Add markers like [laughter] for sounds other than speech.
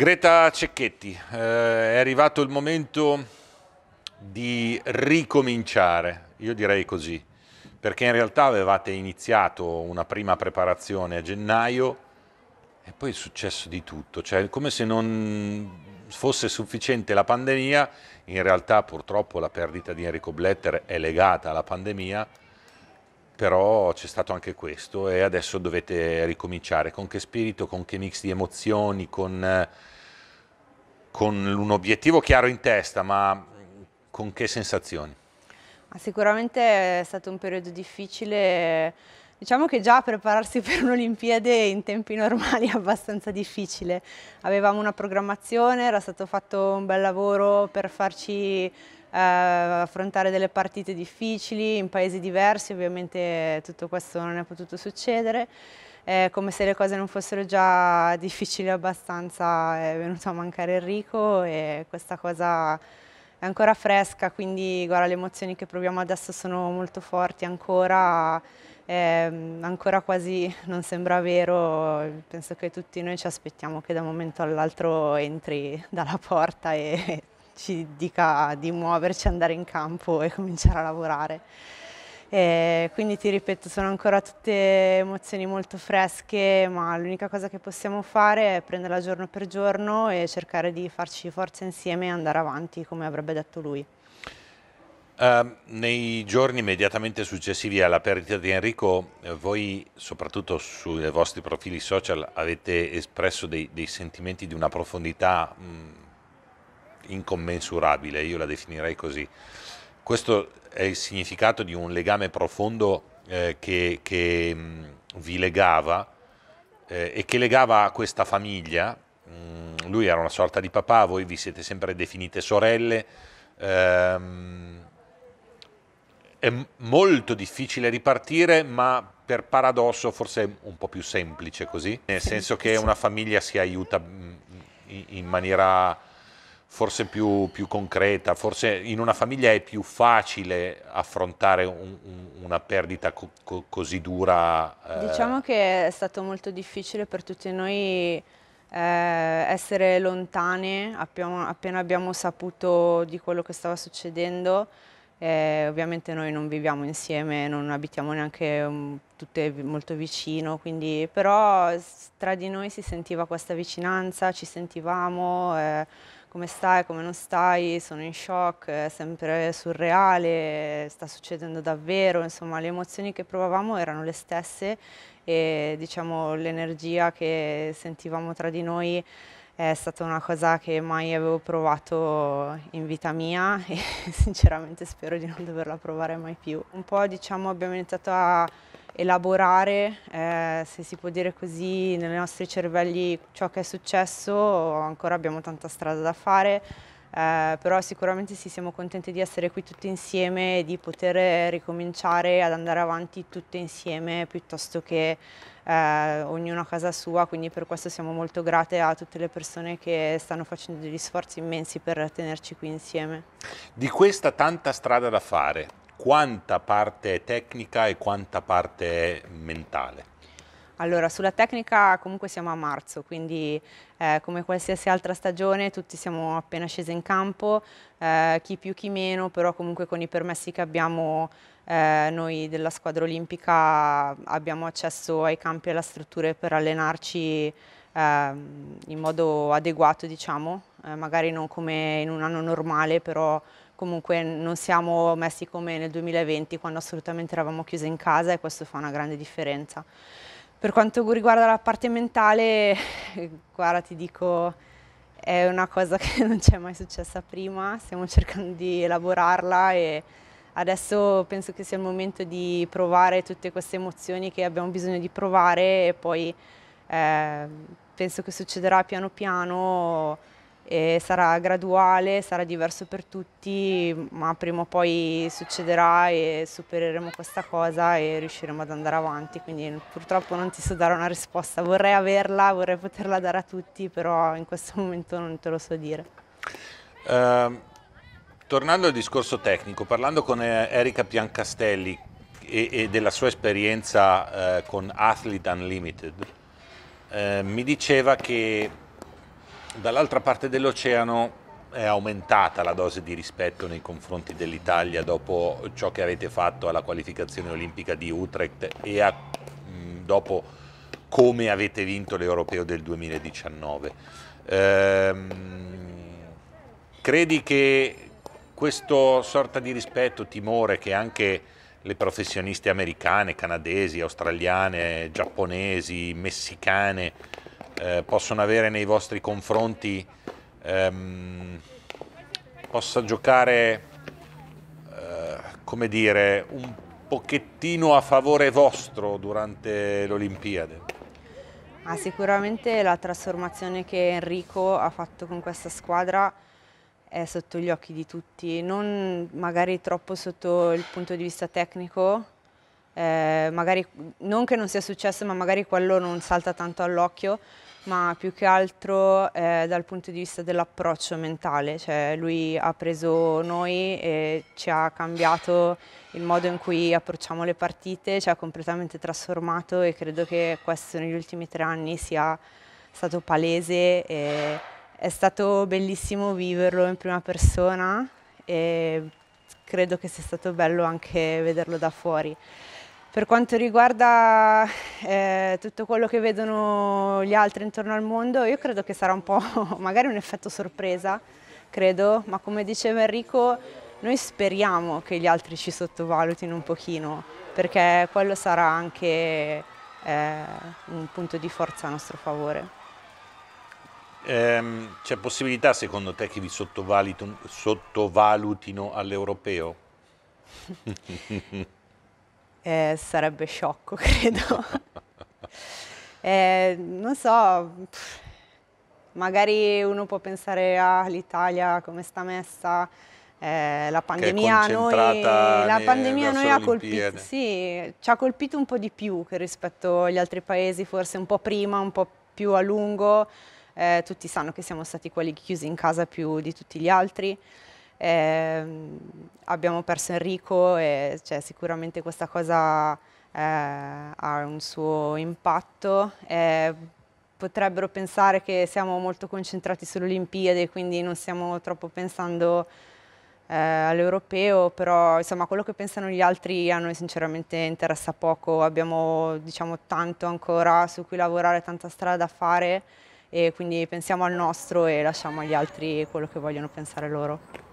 Greta Cecchetti, eh, è arrivato il momento di ricominciare, io direi così, perché in realtà avevate iniziato una prima preparazione a gennaio e poi è successo di tutto, cioè come se non fosse sufficiente la pandemia, in realtà purtroppo la perdita di Enrico Bletter è legata alla pandemia, però c'è stato anche questo e adesso dovete ricominciare. Con che spirito, con che mix di emozioni, con, con un obiettivo chiaro in testa, ma con che sensazioni? Sicuramente è stato un periodo difficile Diciamo che già prepararsi [laughs] per un'Olimpiade in tempi normali è abbastanza difficile. Avevamo una programmazione, era stato fatto un bel lavoro per farci eh, affrontare delle partite difficili in paesi diversi, ovviamente tutto questo non è potuto succedere. Eh, come se le cose non fossero già difficili abbastanza è venuto a mancare Enrico e questa cosa è ancora fresca, quindi guarda, le emozioni che proviamo adesso sono molto forti ancora eh, ancora quasi non sembra vero, penso che tutti noi ci aspettiamo che da un momento all'altro entri dalla porta e [laughs] ci dica di muoverci, andare in campo e cominciare a lavorare. E ehm, quindi ti ripeto, sono ancora tutte emozioni molto fresche, ma l'unica cosa che possiamo fare è prenderla giorno per giorno e cercare di farci forza insieme e andare avanti, come avrebbe detto lui. Uh, nei giorni immediatamente successivi alla perdita di Enrico, eh, voi soprattutto sui vostri profili social avete espresso dei, dei sentimenti di una profondità mh, incommensurabile, io la definirei così. Questo è il significato di un legame profondo eh, che, che mh, vi legava eh, e che legava a questa famiglia. Mh, lui era una sorta di papà, voi vi siete sempre definite sorelle. Ehm, è molto difficile ripartire, ma per paradosso forse è un po' più semplice così, nel senso che una famiglia si aiuta in maniera forse più, più concreta, forse in una famiglia è più facile affrontare un, un, una perdita co co così dura. Eh. Diciamo che è stato molto difficile per tutti noi eh, essere lontane appena abbiamo saputo di quello che stava succedendo. Eh, ovviamente noi non viviamo insieme, non abitiamo neanche um, tutte molto vicino, quindi, però tra di noi si sentiva questa vicinanza, ci sentivamo, eh, come stai, come non stai, sono in shock, è sempre surreale, sta succedendo davvero, insomma le emozioni che provavamo erano le stesse e diciamo l'energia che sentivamo tra di noi è stata una cosa che mai avevo provato in vita mia e [laughs] sinceramente spero di non doverla provare mai più. Un po' diciamo abbiamo iniziato a elaborare, eh, se si può dire così, nei nostri cervelli ciò che è successo, ancora abbiamo tanta strada da fare, eh, però sicuramente sì, siamo contenti di essere qui tutti insieme e di poter eh, ricominciare ad andare avanti tutte insieme piuttosto che eh, ognuno a casa sua, quindi per questo siamo molto grate a tutte le persone che stanno facendo degli sforzi immensi per tenerci qui insieme. Di questa tanta strada da fare, quanta parte è tecnica e quanta parte è mentale? Allora, sulla tecnica comunque siamo a marzo, quindi eh, come qualsiasi altra stagione tutti siamo appena scesi in campo, eh, chi più chi meno, però comunque con i permessi che abbiamo eh, noi della squadra olimpica abbiamo accesso ai campi e alle strutture per allenarci ehm, in modo adeguato, diciamo, eh, magari non come in un anno normale, però comunque non siamo messi come nel 2020 quando assolutamente eravamo chiusi in casa e questo fa una grande differenza. Per quanto riguarda la parte mentale, [laughs] guarda ti dico, è una cosa che [laughs] non ci è mai successa prima, stiamo cercando di elaborarla e adesso penso che sia il momento di provare tutte queste emozioni che abbiamo bisogno di provare e poi eh, penso che succederà piano piano eh, sarà graduale, sarà diverso per tutti, ma prima o poi succederà e supereremo questa cosa e riusciremo ad andare avanti, quindi purtroppo non ti so dare una risposta, vorrei averla, vorrei poterla dare a tutti, però in questo momento non te lo so dire. Uh, tornando al discorso tecnico, parlando con eh, Erika Piancastelli e, e della sua esperienza uh, con Athlete Unlimited, uh, mi diceva che Dall'altra parte dell'oceano è aumentata la dose di rispetto nei confronti dell'Italia dopo ciò che avete fatto alla qualificazione olimpica di Utrecht e a, mm, dopo come avete vinto l'Europeo del 2019. Ehm, credi che questo sorta di rispetto, timore che anche le professioniste americane, canadesi, australiane, giapponesi, messicane eh, possono avere nei vostri confronti, ehm, possa giocare, eh, come dire, un pochettino a favore vostro durante l'Olimpiade? Ah, sicuramente la trasformazione che Enrico ha fatto con questa squadra è sotto gli occhi di tutti, non magari troppo sotto il punto di vista tecnico, eh, magari non che non sia successo, ma magari quello non salta tanto all'occhio, ma più che altro eh, dal punto di vista dell'approccio mentale, cioè lui ha preso noi e ci ha cambiato il modo in cui approcciamo le partite, ci ha completamente trasformato e credo che questo negli ultimi tre anni sia stato palese e è stato bellissimo viverlo in prima persona e credo che sia stato bello anche vederlo da fuori. Per quanto riguarda eh, tutto quello che vedono gli altri intorno al mondo, io credo che sarà un po' [laughs] magari un effetto sorpresa, credo, ma come diceva Enrico, noi speriamo che gli altri ci sottovalutino un pochino, perché quello sarà anche eh, un punto di forza a nostro favore. Ehm, C'è possibilità secondo te che vi sottovalutino all'europeo? [laughs] eh, sarebbe sciocco, [laughs] credo. eh, non so, pff, magari uno può pensare all'Italia ah, come sta messa, eh, la pandemia, a noi, la pandemia noi ha colpito, sì, ci ha colpito un po' di più che rispetto agli altri paesi, forse un po' prima, un po' più a lungo. Eh, tutti sanno che siamo stati quelli chiusi in casa più di tutti gli altri. Eh, abbiamo perso Enrico e cioè, sicuramente questa cosa eh, ha un suo impatto. Eh, potrebbero pensare che siamo molto concentrati sulle Olimpiadi, quindi non stiamo troppo pensando eh, all'europeo, però insomma quello che pensano gli altri a noi sinceramente interessa poco, abbiamo diciamo, tanto ancora su cui lavorare, tanta strada da fare e quindi pensiamo al nostro e lasciamo agli altri quello che vogliono pensare loro.